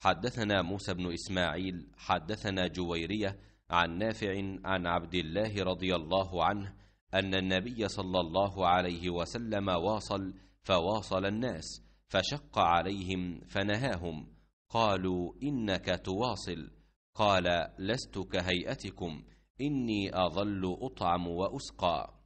حدثنا موسى بن إسماعيل حدثنا جويرية عن نافع عن عبد الله رضي الله عنه أن النبي صلى الله عليه وسلم واصل فواصل الناس فشق عليهم فنهاهم قالوا إنك تواصل قال لست كهيئتكم إني أظل أطعم وأسقى